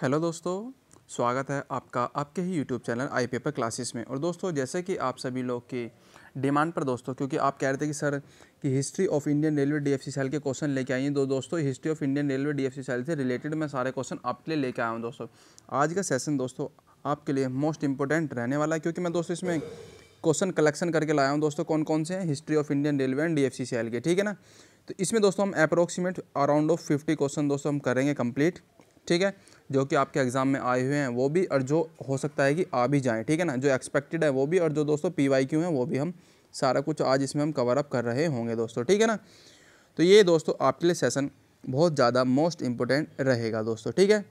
hello दोस्तों स्वागत है आपका आपके ही YouTube channel I paper classes में और दोस्तों जैसे कि आप सभी लोग की डिमांड पर दोस्तों क्योंकि आप कह रहे थे कि सर कि history of Indian railway DFC cell के क्वेश्चन लेके हैं तो दोस्तों history of Indian railway DFC cell से रिलेटेड मैं सारे क्वेश्चन आपके लिए लेके आया हूँ दोस्तों आज का सेशन दोस्तों आपके लिए मोस्ट इंपॉर्टेंट रहने वाला है क्योंकि मैं दोस्तों इसमें क्वेश्चन कलेक्शन करके लाया हूँ दोस्तों कौन कौन से हैं history of Indian railway and D के ठीक है ना तो इसमें दोस्तों हम approximate around of fifty question दोस्तों हम करेंगे कम्प्लीट ठीक है जो कि आपके एग्ज़ाम में आए हुए हैं वो भी और जो हो सकता है कि आ भी जाएँ ठीक है ना जो एक्सपेक्टेड है वो भी और जो दोस्तों पी वाई क्यू हैं वो भी हम सारा कुछ आज इसमें हम कवर अप कर रहे होंगे दोस्तों ठीक है ना तो ये दोस्तों आपके लिए सेशन बहुत ज़्यादा मोस्ट इंपॉर्टेंट रहेगा दोस्तों ठीक है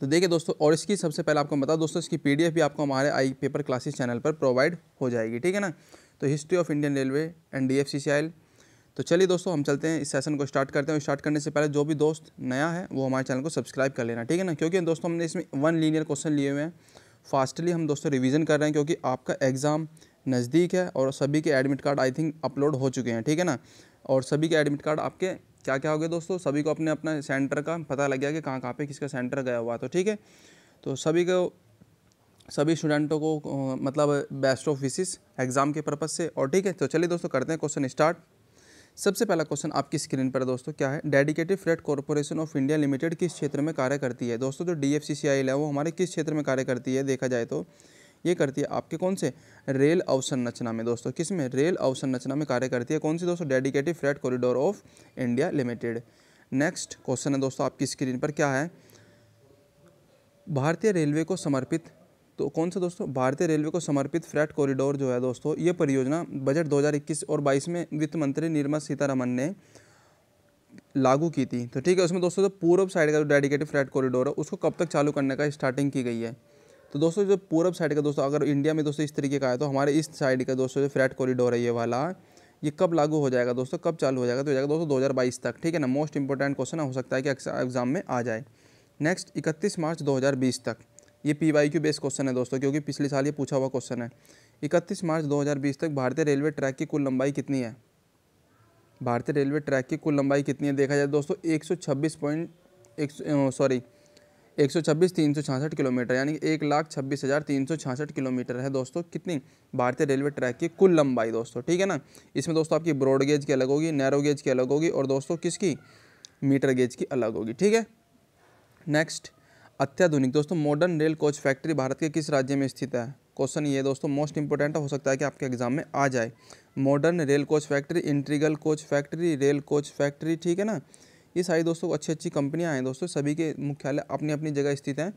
तो देखिए दोस्तों और इसकी सबसे पहले आपको बता दोस्तों इसकी पीडीएफ भी आपको हमारे आई पेपर क्लासेस चैनल पर प्रोवाइड हो जाएगी ठीक है ना तो history of Indian railway and D F C C I तो चलिए दोस्तों हम चलते हैं इस सेशन को स्टार्ट करते हैं स्टार्ट करने से पहले जो भी दोस्त नया है वो हमारे चैनल को सब्सक्राइब कर लेना ठीक है ना क्योंकि दोस्तों हमने इसमें वन लीनियर क्वेश्चन लिए हुए हैं फास्टली हम दोस्तों रिवीजन कर रहे हैं क्योंकि आपका एग्ज़ाम नज़दीक है और सभी के admit card I think upload हो चुके हैं ठीक है ना और सभी के एडमिट कार्ड आपके क्या क्या हो गए दोस्तों सभी को अपने अपना सेंटर का पता लग गया कि कहाँ कहाँ पे किसका सेंटर गया हुआ तो ठीक है तो सभी को सभी स्टूडेंटों को मतलब बेस्ट ऑफ विशेस एग्ज़ाम के पर्पज़ से और ठीक है तो चलिए दोस्तों करते हैं क्वेश्चन स्टार्ट सबसे पहला क्वेश्चन आपकी स्क्रीन पर दोस्तों क्या है dedicated freight corporation of India limited किस क्षेत्र में कार्य करती है दोस्तों जो डी है वो हमारे किस क्षेत्र में कार्य करती है देखा जाए तो ये करती है आपके कौन से रेल अवसंरचना में दोस्तों किस में रेल अवसंरचना में कार्य करती है कौन सी दोस्तों dedicated freight corridor of India limited next question है दोस्तों आपकी स्क्रीन पर क्या है भारतीय रेलवे को समर्पित तो कौन सा दोस्तों भारतीय रेलवे को समर्पित फ्रैट कॉरिडोर जो है दोस्तों ये परियोजना बजट 2021 और 22 में वित्त मंत्री निर्मला सीतारमन ने लागू की थी तो ठीक है उसमें दोस्तों जो पूर्व साइड का जो डेडिकेटेड फ्लैट कॉरिडोर है उसको कब तक चालू करने का स्टार्टिंग की गई है तो दोस्तों जो पूर्व साइड का दोस्तों अगर इंडिया में दोस्तों इस तरीके का है तो हमारे इस साइड का दोस्तों जो फ्लैट कॉरिडोर है ये वाला ये कब लागू हो जाएगा दोस्तों कब चालू हो जाएगा तो जाएगा दोस्तों दो तक ठीक है ना मोस्ट इंपॉर्टेंट क्वेश्चन हो सकता है कि एग्जाम में आ जाए नेक्स्ट इकतीस मार्च दो तक ये P Y Q best question है दोस्तों क्योंकि पिछले साल ये पूछा हुआ क्वेश्चन है इकतीस मार्च 2020 तक भारतीय रेलवे ट्रैक की कुल लंबाई कितनी है भारतीय रेलवे ट्रैक की कुल लंबाई कितनी है देखा जाए दोस्तों एक सौ छब्बीस पॉइंट एक सॉरी एक सौ छब्बीस तीन सौ छाछठ किलोमीटर यानी कि एक लाख छब्बीस हज़ार तीन सौ छाछठ किलोमीटर है दोस्तों कितनी भारतीय रेलवे ट्रैक की कुल लंबाई दोस्तों ठीक है ना इसमें दोस्तों आपकी ब्रॉड गेज की अलग होगी नैरो गेज की अलग होगी और दोस्तों किसकी मीटर गेज की अलग होगी ठीक है नेक्स्ट अत्याधुनिक दोस्तों modern rail coach factory Bharat के किस राज्य में स्थित है क्वेश्चन ये दोस्तों मोस्ट इंपॉर्टेंट हो सकता है कि आपके एग्जाम में आ जाए modern rail coach factory integral coach factory rail coach factory ठीक है ना ये सारी दोस्तों अच्छी अच्छी कंपनियां हैं दोस्तों सभी के मुख्यालय अपनी अपनी जगह स्थित हैं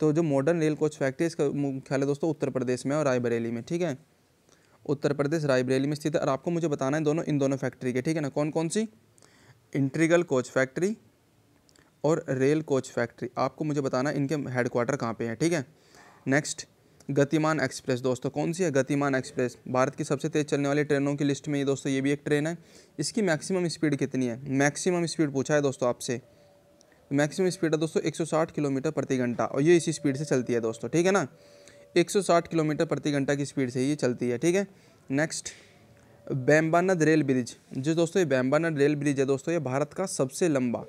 तो जो मॉडर्न रेल कोच फैक्ट्री इसका मुख्यालय दोस्तों उत्तर प्रदेश में और रायबरेली में ठीक है उत्तर प्रदेश रायबरेली में स्थित है और आपको मुझे बताना है दोनों इन दोनों फैक्ट्री के ठीक है ना कौन कौन सी इंट्रीगल कोच फैक्ट्री और रेल कोच फैक्ट्री आपको मुझे बताना इनके हेड क्वार्टर कहाँ पर हैं ठीक है नेक्स्ट गतिमान एक्सप्रेस दोस्तों कौन सी है गतिमान एक्सप्रेस भारत की सबसे तेज़ चलने वाली ट्रेनों की लिस्ट में ये दोस्तों ये भी एक ट्रेन है इसकी मैक्सिमम स्पीड कितनी है मैक्सिमम स्पीड पूछा है दोस्तों आपसे मैक्सिमम स्पीड है दोस्तों 160 किलोमीटर प्रति घंटा और ये इसी स्पीड से चलती है दोस्तों ठीक है ना 160 किलोमीटर प्रति घंटा की स्पीड से ये चलती है ठीक है नेक्स्ट बैम्बानद रेल ब्रिज जो दोस्तों ये बैम्बानद रेल ब्रिज है दोस्तों ये भारत का सबसे लंबा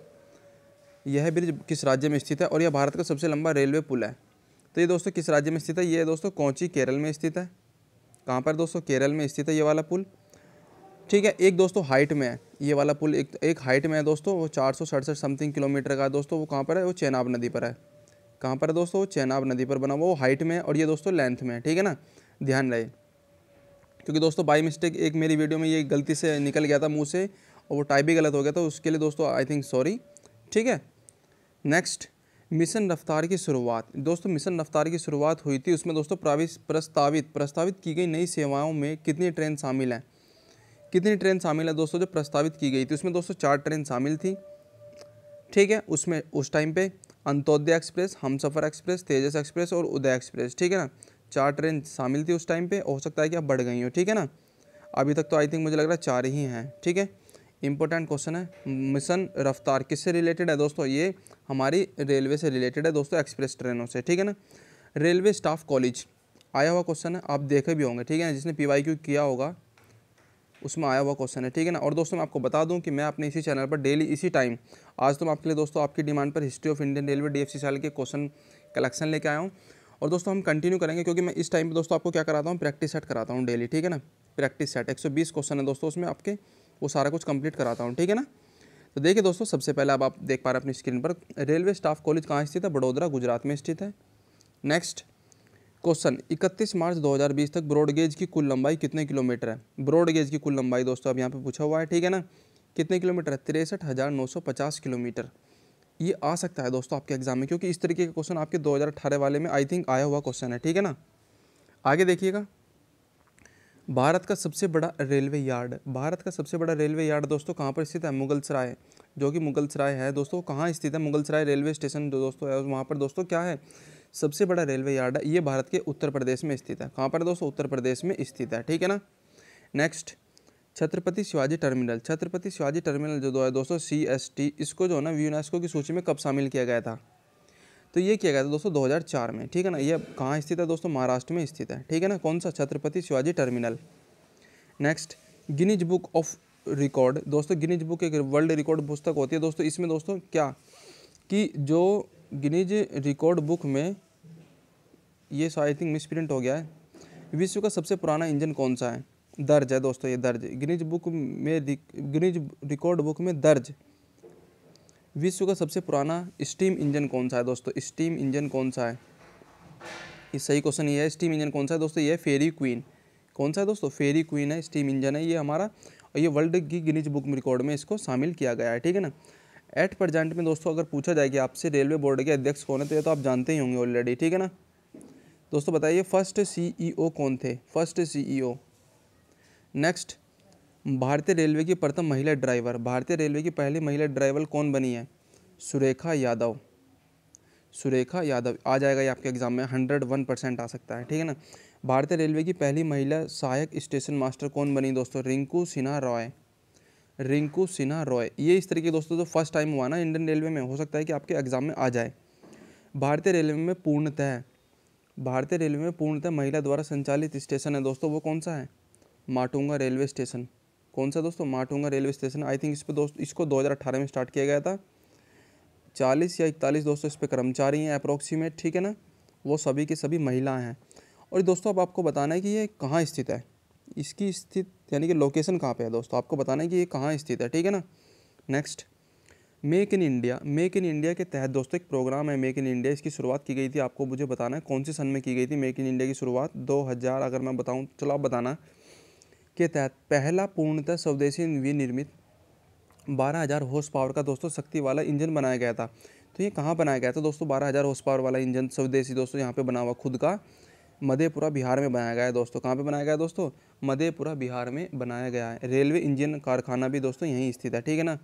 यह ब्रिज किस राज्य में स्थित है और यह भारत का सबसे लंबा रेलवे पुल है तो ये दोस्तों किस राज्य में स्थित है ये दोस्तों कोची केरल में स्थित है कहाँ पर दोस्तों केरल में स्थित है ये वाला पुल ठीक है एक दोस्तों हाइट में है ये वाला पुल एक एक हाइट में है दोस्तों वो चार सौ सड़सठ समथिंग किलोमीटर का है दोस्तों वो कहाँ पर है वो चेनाब नदी पर है कहाँ पर है दोस्तों वो चेनाब नदी पर बना हुआ वो हाइट में है और ये दोस्तों लेंथ में है ठीक है ना ध्यान रहे क्योंकि दोस्तों बाई मिस्टेक एक मेरी वीडियो में ये गलती से निकल गया था मुँह से और वो टाइप भी गलत हो गया था उसके लिए दोस्तों आई थिंक सॉरी ठीक है नेक्स्ट मिशन रफ्तार की शुरुआत दोस्तों मिशन रफ्तार की शुरुआत हुई थी उसमें दोस्तों प्रस्तावित प्रस्तावित की गई नई सेवाओं में कितनी ट्रेन शामिल हैं कितनी ट्रेन शामिल है दोस्तों जो प्रस्तावित की गई थी उसमें दोस्तों चार ट्रेन शामिल थी ठीक है उसमें उस टाइम पे Antyodaya express Humsafar express Tejas express और उदय एक्सप्रेस ठीक है ना चार ट्रेन शामिल थी उस टाइम पे हो सकता है कि अब बढ़ गई हो ठीक है ना अभी तक तो आई थिंक मुझे लग रहा है चार ही हैं ठीक है इंपॉर्टेंट क्वेश्चन है मिशन रफ्तार किससे रिलेटेड है दोस्तों ये हमारी रेलवे से रिलेटेड है दोस्तों एक्सप्रेस ट्रेनों से ठीक है ना रेलवे स्टाफ कॉलेज आया हुआ क्वेश्चन है आप देखे भी होंगे ठीक है ना जिसने पी वाई क्यू किया होगा उसमें आया हुआ क्वेश्चन है ठीक है ना और दोस्तों मैं आपको बता दूं कि मैं अपने इसी चैनल पर डेली इसी टाइम आज तो मैं आपके लिए दोस्तों आपकी डिमांड पर history of Indian railway D F साल के क्वेश्चन कलेक्शन लेके आया हूँ और दोस्तों हम कंटिन्यू करेंगे क्योंकि मैं इस टाइम पर दोस्तों आपको क्या कराता हूँ प्रैक्टिस सेट कराता हूँ डेली ठीक है ना प्रैक्टिस सेट एक क्वेश्चन है दोस्तों उसमें आपके वो सारा कुछ कंप्लीट कराता हूँ ठीक है ना तो देखिए दोस्तों सबसे पहले आप देख पा रहे हैं अपनी स्क्रीन पर रेलवे स्टाफ कॉलेज कहाँ स्थित है बड़ोदरा गुजरात में स्थित है नेक्स्ट क्वेश्चन 31 मार्च 2020 तक ब्रॉडगेज की कुल लंबाई कितने किलोमीटर है ब्रॉडगेज की कुल लंबाई दोस्तों अब यहाँ पे पूछा हुआ है ठीक है ना कितने किलोमीटर है तिरसठ हज़ार नौ सौ पचास किलोमीटर ये आ सकता है दोस्तों आपके एग्जाम में क्योंकि इस तरीके का क्वेश्चन आपके 2018 वाले में आई थिंक आया हुआ क्वेश्चन है ठीक है ना आगे देखिएगा भारत का सबसे बड़ा रेलवे यार्ड भारत का सबसे बड़ा रेलवे यार्ड दोस्तों कहाँ पर स्थित है मुगल सराय जो कि मुगल सराय है दोस्तों कहाँ स्थित है मुगल सराय रेलवे स्टेशन जो दोस्तों है वहाँ पर दोस्तों क्या है सबसे बड़ा रेलवे यार्ड है ये भारत के उत्तर प्रदेश में स्थित है कहाँ पर दोस्तों उत्तर प्रदेश में स्थित है ठीक है ना next Chhatrapati Shivaji terminal Chhatrapati Shivaji terminal जो दो है दोस्तों सी एस टी इसको जो है ना यूनेस्को की सूची में कब शामिल किया गया था तो ये किया गया था दोस्तों 2004 में ठीक है ना ये कहाँ स्थित है दोस्तों महाराष्ट्र में स्थित है ठीक है ना कौन सा Chhatrapati Shivaji terminal next Guinness book of record दोस्तों गिनीज बुक एक वर्ल्ड रिकॉर्ड पुस्तक होती है दोस्तों इसमें दोस्तों क्या कि जो गिनीज रिकॉर्ड बुक में ये आई थिंक मिस प्रिंट हो गया है विश्व का सबसे पुराना इंजन कौन सा है दर्ज है दोस्तों ये दर्ज गिनीज बुक में गिनीज रिकॉर्ड बुक में दर्ज विश्व का सबसे पुराना स्टीम इंजन कौन सा है दोस्तों स्टीम इंजन कौन सा है ये सही क्वेश्चन ये है स्टीम इंजन कौन सा है दोस्तों ये फेरी क्वीन कौन सा है दोस्तों फेरी क्वीन है स्टीम इंजन है ये हमारा और ये वर्ल्ड की गिनीज बुक रिकॉर्ड में इसको शामिल किया गया है ठीक है ना एट प्रजेंट में दोस्तों अगर पूछा जाए कि आपसे रेलवे बोर्ड के अध्यक्ष कौन है तो ये तो आप जानते ही होंगे ऑलरेडी ठीक है ना दोस्तों बताइए फर्स्ट सी e कौन थे फर्स्ट सी नेक्स्ट भारतीय रेलवे की प्रथम महिला ड्राइवर भारतीय रेलवे की पहली महिला ड्राइवर कौन बनी है सुरेखा यादव सुरेखा यादव आ जाएगा ये आपके एग्ज़ाम में हंड्रेड वन परसेंट आ सकता है ठीक है ना भारतीय रेलवे की पहली महिला सहायक स्टेशन मास्टर कौन बनी दोस्तों रिंकू सिन्हा रॉय रिंकू सिन्हा रॉय ये इस तरीके दोस्तों जो फर्स्ट टाइम हुआ ना इंडियन रेलवे में हो सकता है कि आपके एग्ज़ाम में आ जाए भारतीय रेलवे में पूर्णतः भारतीय रेलवे में पूर्णतः महिला द्वारा संचालित स्टेशन है दोस्तों वो कौन सा है माटुंगा रेलवे स्टेशन कौन सा दोस्तों Matunga railway station I think इस पर दोस्त इसको 2018 में स्टार्ट किया गया था 40 या 41 दोस्तों इस पर कर्मचारी हैं अप्रोक्सीमेट ठीक है ना वो सभी के सभी महिलाएँ हैं और दोस्तों अब आपको बताना है कि ये कहाँ स्थित है इसकी स्थित यानी कि लोकेशन कहाँ पे है दोस्तों आपको बताना है कि ये कहाँ स्थित है ठीक है ना next make in India make in India के तहत दोस्तों एक प्रोग्राम है मेक इन इंडिया इसकी शुरुआत की गई थी आपको मुझे बताना है कौन से सन में की गई थी मेक इन इंडिया की शुरुआत 2000 अगर मैं बताऊँ चलो आप बताना के तहत पहला पूर्णतः स्वदेशी विनिर्मित बारह हज़ार हॉर्स पावर का दोस्तों शक्ति वाला इंजन बनाया गया था तो ये कहाँ बनाया गया था दोस्तों बारह हज़ार हॉर्स पावर वाला इंजन स्वदेशी दोस्तों यहाँ पे बना हुआ खुद का मधेपुरा बिहार में बनाया गया है दोस्तों कहाँ पे बनाया गया है दोस्तों मधेपुरा बिहार में बनाया गया है रेलवे इंजन कारखाना भी दोस्तों यहीं स्थित है ठीक है ना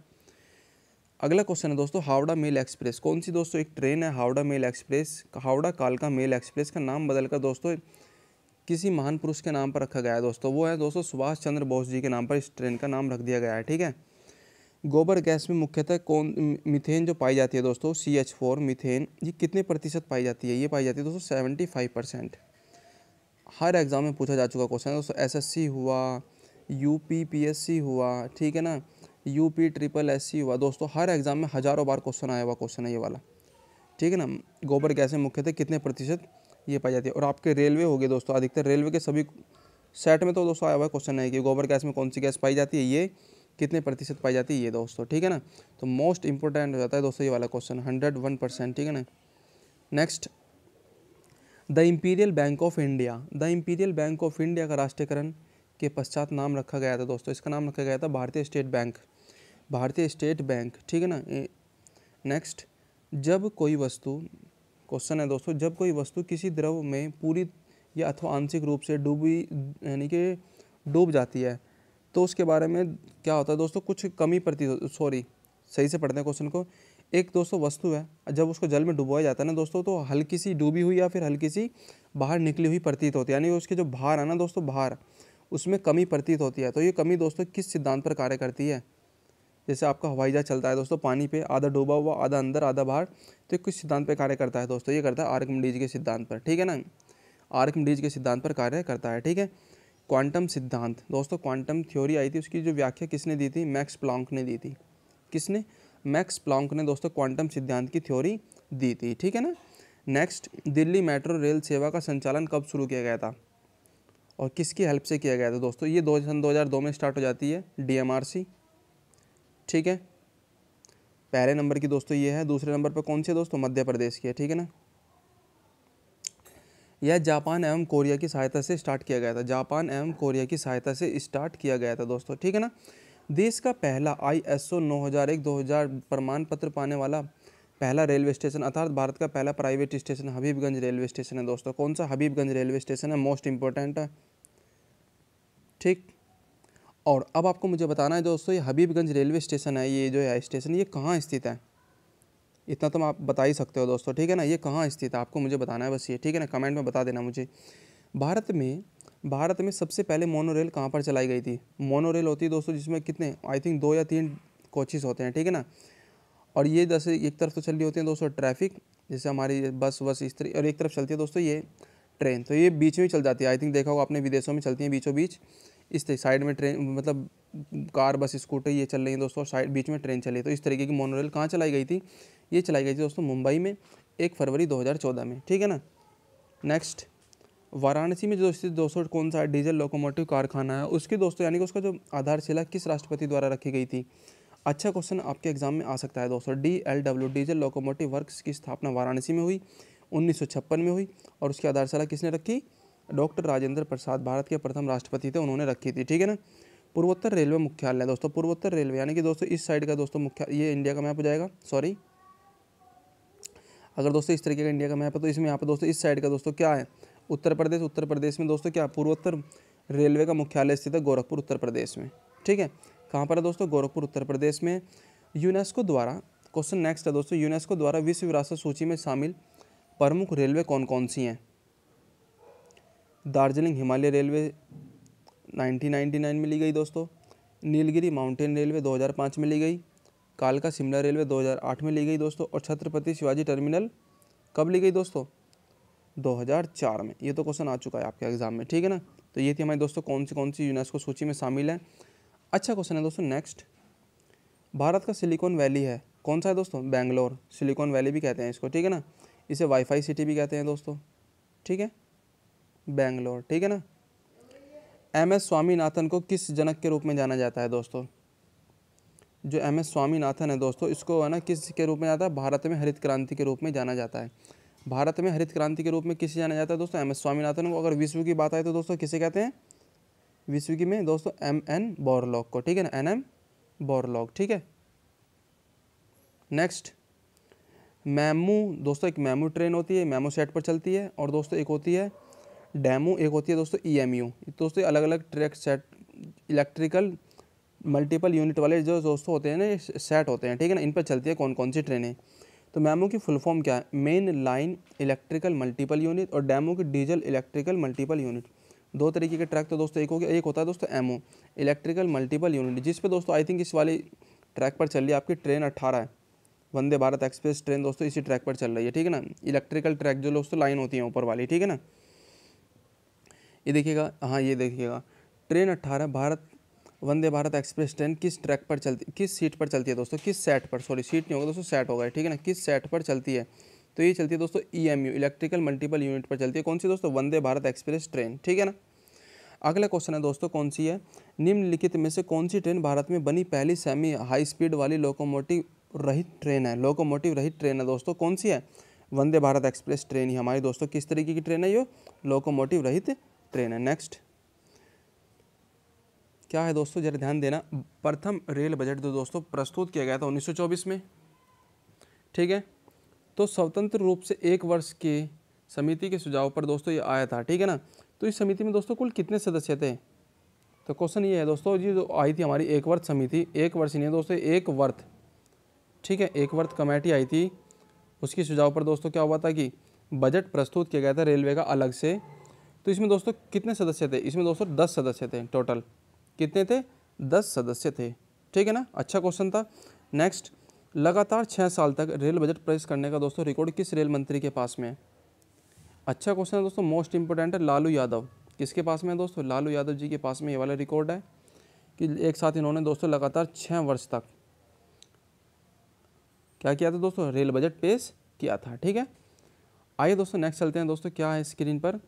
अगला क्वेश्चन है दोस्तों हावड़ा मेल एक्सप्रेस कौन सी दोस्तों एक ट्रेन है हावड़ा मेल एक्सप्रेस हावड़ा कालका मेल एक्सप्रेस का नाम बदलकर दोस्तों किसी महान पुरुष के नाम पर रखा गया है दोस्तों वो है दोस्तों सुभाष चंद्र बोस जी के नाम पर इस ट्रेन का नाम रख दिया गया है ठीक है गोबर गैस में मुख्यतः कौन मिथेन जो पाई जाती है दोस्तों सी एच फोर मिथेन ये कितने प्रतिशत पाई जाती है ये पाई जाती है दोस्तों सेवेंटी फाइव परसेंट हर एग्ज़ाम में पूछा जा चुका क्वेश्चन दोस्तों एस एस सी हुआ U P P S C हुआ ठीक है ना U P triple S C हुआ दोस्तों हर एग्ज़ाम में हज़ारों बार क्वेश्चन आया हुआ क्वेश्चन है ये वाला ठीक है ना गोबर गैस में मुख्यतः कितने प्रतिशत ये पाई जाती है और आपके रेलवे हो गए दोस्तों अधिकतर रेलवे के सभी सेट में तो दोस्तों आया हुआ क्वेश्चन है कि गोबर गैस में कौन सी गैस पाई जाती है ये कितने प्रतिशत पाई जाती है ये दोस्तों ठीक है ना तो मोस्ट इंपॉर्टेंट हो जाता है दोस्तों ये वाला क्वेश्चन हंड्रेड वन परसेंट ठीक है ना next the imperial bank of India the imperial bank of India का राष्ट्रीयकरण के पश्चात नाम रखा गया था दोस्तों इसका नाम रखा गया था भारतीय स्टेट बैंक भारतीय स्टेट बैंक ठीक है ना नेक्स्ट जब कोई वस्तु क्वेश्चन है दोस्तों जब कोई वस्तु किसी द्रव में पूरी या अथवा आंशिक रूप से डूबी यानी कि डूब जाती है तो उसके बारे में क्या होता है दोस्तों कुछ कमी प्रतीत सॉरी सही से पढ़ते हैं क्वेश्चन को एक दोस्तों वस्तु है जब उसको जल में डुबोया जाता है ना दोस्तों तो हल्की सी डूबी हुई या फिर हल्की सी बाहर निकली हुई प्रतीत होती है यानी उसके जो भार है ना दोस्तों भार उसमें कमी प्रतीत होती है तो ये कमी दोस्तों किस सिद्धांत पर कार्य करती है जैसे आपका हवाई जहाज चलता है दोस्तों पानी पे आधा डूबा हुआ आधा अंदर आधा बाहर तो कुछ सिद्धांत पे कार्य करता है दोस्तों ये करता है आर्कमिडीज के सिद्धांत पर ठीक है ना आर्कमिडीज के सिद्धांत पर कार्य करता है ठीक है क्वांटम सिद्धांत दोस्तों क्वांटम थ्योरी आई थी उसकी जो व्याख्या किसने दी थी मैक्स प्लॉन्क ने दी थी किसने मैक्स प्लॉन्क ने दोस्तों क्वांटम सिद्धांत की थ्योरी दी थी ठीक है ना नेक्स्ट दिल्ली मेट्रो रेल सेवा का संचालन कब शुरू किया गया था और किसकी हेल्प से किया गया था दोस्तों ये दो सन दो में स्टार्ट हो जाती है डीएमआरसी ठीक है पहले नंबर की दोस्तों ये है दूसरे नंबर पर कौन सी है दोस्तों मध्य प्रदेश की है ठीक है ना यह जापान एवं कोरिया की सहायता से स्टार्ट किया गया था जापान एवं कोरिया की सहायता से स्टार्ट किया गया था दोस्तों ठीक है ना देश का पहला आई एस ओ नौ हज़ार एक दो हज़ार प्रमाण पत्र पाने वाला पहला रेलवे स्टेशन अर्थात भारत का पहला private station Habibganj railway station है दोस्तों कौन सा हबीबगंज रेलवे स्टेशन है मोस्ट इम्पोर्टेंट है ठीक और अब आपको मुझे बताना है दोस्तों ये हबीबगंज रेलवे स्टेशन है ये जो है स्टेशन ये कहाँ स्थित है इतना तो आप बता ही सकते हो दोस्तों ठीक है ना ये कहाँ स्थित है आपको मुझे बताना है बस ये ठीक है ना कमेंट में बता देना मुझे भारत में भारत में सबसे पहले मोनोरेल कहाँ पर चलाई गई थी मोनोरेल होती है दोस्तों जिसमें कितने आई थिंक दो या तीन कोचिस होते हैं ठीक है ना और ये जैसे एक तरफ तो चल रही होती है दोस्तों ट्रैफिक जैसे हमारी बस वस इस तरह और एक तरफ चलती है दोस्तों ये ट्रेन तो ये बीच में चल जाती है आई थिंक देखा होगा आपने विदेशों में चलती हैं बीचों बीच इस साइड में ट्रेन मतलब कार बस स्कूटर ये चल रही है दोस्तों साइड बीच में ट्रेन चली तो इस तरीके की मोनोरेल कहाँ चलाई गई थी ये चलाई गई थी दोस्तों मुंबई में एक फरवरी 2014 में ठीक है ना नेक्स्ट वाराणसी में जो दोस्तों कौन सा डीजल लोकोमोटिव कारखाना है उसकी दोस्तों यानी कि उसका जो आधारशिला किस राष्ट्रपति द्वारा रखी गई थी अच्छा क्वेश्चन आपके एग्जाम में आ सकता है दोस्तों D L W diesel locomotive works की स्थापना वाराणसी में हुई उन्नीस में हुई और उसकी आधारशिला किसने रखी डॉक्टर राजेंद्र प्रसाद भारत के प्रथम राष्ट्रपति थे उन्होंने रखी थी ठीक है ना पूर्वोत्तर रेलवे मुख्यालय दोस्तों पूर्वोत्तर रेलवे यानी कि दोस्तों इस साइड का दोस्तों मुख्या ये इंडिया का मैप हो जाएगा सॉरी अगर दोस्तों इस तरीके का इंडिया का मैप है तो इसमें यहाँ पर दोस्तों इस साइड का दोस्तों क्या है उत्तर प्रदेश उत्तर प्रदेश में दोस्तों क्या पूर्वोत्तर रेलवे का मुख्यालय स्थित है गोरखपुर उत्तर प्रदेश में ठीक है कहाँ पर है दोस्तों गोरखपुर उत्तर प्रदेश में यूनेस्को द्वारा क्वेश्चन नेक्स्ट है दोस्तों यूनेस्को द्वारा विश्व विरासत सूची में शामिल प्रमुख रेलवे कौन कौन सी हैं दार्जिलिंग हिमालय रेलवे 1999 में ली गई दोस्तों नीलगिरी माउंटेन रेलवे 2005 में ली गई कालका शिमला रेलवे 2008 में ली गई दोस्तों और छत्रपति शिवाजी टर्मिनल कब ली गई दोस्तों 2004 में ये तो क्वेश्चन आ चुका है आपके एग्जाम में ठीक है ना तो ये थी हमारे दोस्तों कौन सी कौन सी यूनेस्को सूची में शामिल है अच्छा क्वेश्चन है दोस्तों नेक्स्ट भारत का सिलिकॉन वैली है कौन सा है दोस्तों बेंगलोर सिलिकॉन वैली भी कहते हैं इसको ठीक है ना इसे वाईफाई सिटी भी कहते हैं दोस्तों ठीक है बेंगलोर ठीक है ना एम एस स्वामीनाथन को किस जनक के रूप में जाना जाता है दोस्तों जो एम एस स्वामीनाथन है दोस्तों इसको है ना किस के रूप में जाता है भारत में हरित क्रांति के रूप में जाना जाता है भारत में हरित क्रांति के रूप में किसे जाना जाता है दोस्तों एम एस स्वामीनाथन को अगर विश्व की बात आए तो दोस्तों किसे कहते हैं विश्व की में दोस्तों एम एन बोरलॉक को ठीक है ना एन एम बोरलॉक ठीक है नेक्स्ट मैमू दोस्तों एक मैमू ट्रेन होती है मैमू सेट पर चलती है और दोस्तों एक होती है डैमो एक होती है दोस्तों ई एम यू दोस्तों अलग अलग track set electrical multiple unit वाले जो दोस्तों होते हैं ना सेट होते हैं ठीक है ना इन पर चलती है कौन कौन सी ट्रेनें तो मैमो की फुल फॉर्म क्या है main line electrical multiple unit और डैमो की डीजल इलेक्ट्रिकल मल्टीपल यूनिट दो तरीके के ट्रैक तो दोस्तों एक हो गया एक होता है दोस्तों एमओ इलेक्ट्रिकल मल्टीपल यूनिट जिस पे दोस्तों आई थिंक इस वाली ट्रैक पर चल रही है आपकी ट्रेन अट्ठारह है वंदे भारत एक्सप्रेस ट्रेन दोस्तों इसी ट्रैक पर चल रही है ठीक है ना इलेक्ट्रिकल ट्रैक जो दोस्तों लाइन होती है ऊपर वाली ठीक है ना ये देखिएगा हाँ ये देखिएगा ट्रेन अट्ठारह भारत वंदे भारत एक्सप्रेस ट्रेन किस ट्रैक पर चलती किस सीट पर चलती है दोस्तों किस सेट पर सॉरी सीट नहीं होगा दोस्तों सेट होगा ठीक है ना किस सेट पर चलती है तो ये चलती है दोस्तों E M U electrical multiple unit पर चलती है कौन सी दोस्तों वंदे भारत एक्सप्रेस ट्रेन ठीक है ना अगला क्वेश्चन है दोस्तों कौन सी है निम्नलिखित में से कौन सी ट्रेन भारत में बनी पहली सेमी हाई स्पीड वाली लोकोमोटिव रहित ट्रेन है लोकोमोटिव रहित ट्रेन है दोस्तों कौन सी है वंदे भारत एक्सप्रेस ट्रेन ही हमारी दोस्तों किस तरीके की ट्रेन है ये लोकोमोटिव रहित ट्रेन है नेक्स्ट क्या है दोस्तों जरा ध्यान देना प्रथम रेल बजट जो दोस्तों प्रस्तुत किया गया था 1924 में ठीक है तो स्वतंत्र रूप से एक वर्ष के समिति के सुझाव पर दोस्तों ये आया था ठीक है ना तो इस समिति में दोस्तों कुल कितने सदस्य थे तो क्वेश्चन ये है दोस्तों जी जो आई थी हमारी एक वर्ष समिति एक वर्ष नहीं दोस्तों एक वर्ष ठीक है एक वर्ष कमेटी आई थी उसके सुझाव पर दोस्तों क्या हुआ था कि बजट प्रस्तुत किया गया था रेलवे का अलग से तो इसमें दोस्तों कितने सदस्य थे इसमें दोस्तों दस सदस्य थे टोटल कितने थे दस सदस्य थे ठीक है ना अच्छा क्वेश्चन था नेक्स्ट लगातार छः साल तक रेल बजट प्रेस करने का दोस्तों रिकॉर्ड किस रेल मंत्री के पास में है अच्छा क्वेश्चन है दोस्तों मोस्ट इंपॉर्टेंट है लालू यादव किसके पास में है दोस्तों लालू यादव जी के पास में ये वाला रिकॉर्ड है कि एक साथ इन्होंने दोस्तों लगातार छः वर्ष तक क्या किया था दोस्तों रेल बजट पेश किया था ठीक है आइए दोस्तों नेक्स्ट चलते हैं दोस्तों क्या है स्क्रीन पर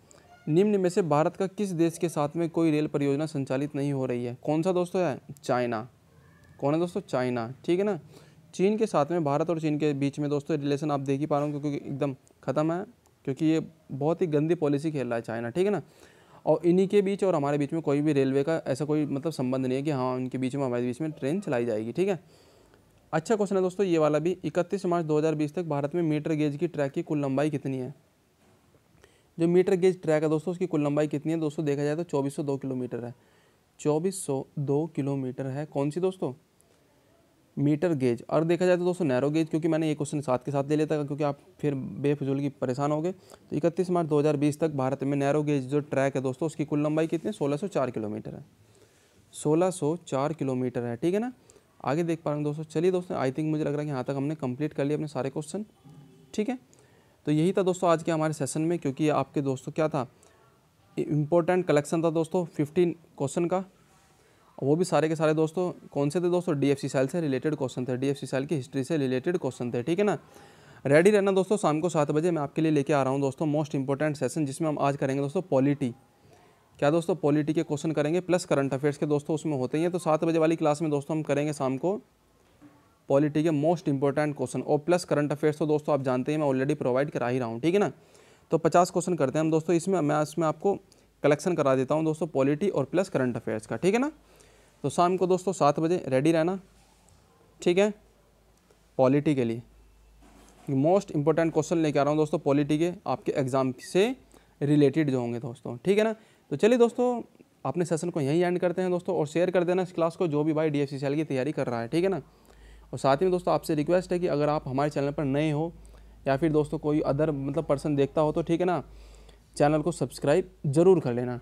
निम्न में से भारत का किस देश के साथ में कोई रेल परियोजना संचालित नहीं हो रही है कौन सा दोस्तों है चाइना कौन है दोस्तों चाइना ठीक है ना चीन के साथ में भारत और चीन के बीच में दोस्तों रिलेशन आप देख ही पा रहे हो क्योंकि एकदम ख़त्म है क्योंकि ये बहुत ही गंदी पॉलिसी खेल रहा है चाइना ठीक है ना और इन्हीं के बीच और हमारे बीच में कोई भी रेलवे का ऐसा कोई मतलब संबंध नहीं है कि हाँ उनके बीच में हमारे बीच में ट्रेन चलाई जाएगी ठीक है अच्छा क्वेश्चन है दोस्तों ये वाला भी इकतीस मार्च दो तक भारत में मीटर गेज की ट्रैक की कुल लंबाई कितनी है जो मीटर गेज ट्रैक है दोस्तों उसकी कुल लंबाई कितनी है दोस्तों देखा जाए तो चौबीस किलोमीटर है चौबीस किलोमीटर है कौन सी दोस्तों मीटर गेज और देखा जाए तो दोस्तों नैरो गेज क्योंकि मैंने ये क्वेश्चन साथ के साथ ले लेता क्योंकि आप फिर बेफजूल की परेशान हो गए तो इकतीस मार्च 2020 तक भारत में नैरो गेज जो ट्रैक है दोस्तों उसकी कुल लंबाई कितनी 1604 किलोमीटर है 1604 किलोमीटर है ठीक है ना आगे देख पा रहे हैं दोस्तों चलिए दोस्तों आई थिंक मुझे लग रहा है कि यहाँ तक हमने कंप्लीट कर लिया अपने सारे क्वेश्चन ठीक है तो यही था दोस्तों आज के हमारे सेशन में क्योंकि आपके दोस्तों क्या था इम्पोर्टेंट कलेक्शन था दोस्तों फिफ्टीन क्वेश्चन का वो भी सारे के सारे दोस्तों कौन से थे दोस्तों डी एफ सी सेल से रिलेटेड क्वेश्चन थे डी एफ सी सेल की हिस्ट्री से रिलेटेड क्वेश्चन थे ठीक है ना रेडी रहना दोस्तों शाम को सात बजे मैं आपके लिए लेके आ रहा हूँ दोस्तों मोस्ट इंपॉर्टेंट सेशन जिसमें हम आज करेंगे दोस्तों पॉलिटी क्या दोस्तों पॉलिटी के क्वेश्चन करेंगे प्लस करंट अफेयर्स के दोस्तों उसमें होते हैं तो सात बजे वाली क्लास में दोस्तों हम करेंगे शाम को पॉलिटी के मोस्ट इंपॉर्टेंट क्वेश्चन और प्लस करंट अफेयर्स तो दोस्तों आप जानते हैं मैं ऑलरेडी प्रोवाइड करा ही रहा हूँ ठीक है ना तो पचास क्वेश्चन करते हैं हम दोस्तों इसमें मैं इसमें आपको कलेक्शन करा देता हूँ दोस्तों पॉलिटी और प्लस करंट अफेयर्स का ठीक है ना तो शाम को दोस्तों सात बजे रेडी रहना ठीक है पॉलिटी के लिए मोस्ट इंपॉर्टेंट क्वेश्चन लेके आ रहा हूँ दोस्तों पॉलिटी के आपके एग्ज़ाम से रिलेटेड जो होंगे दोस्तों ठीक है ना तो चलिए दोस्तों अपने सेशन को यहीं एंड करते हैं दोस्तों और शेयर कर देना इस क्लास को जो भी भाई डी की तैयारी कर रहा है ठीक है ना और साथ ही में दोस्तों आपसे रिक्वेस्ट है कि अगर आप हमारे चैनल पर नए हो या फिर दोस्तों कोई अदर मतलब पर्सन देखता हो तो ठीक है ना चैनल को सब्सक्राइब ज़रूर कर लेना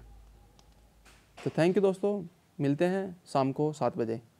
तो थैंक यू दोस्तों मिलते हैं शाम को सात बजे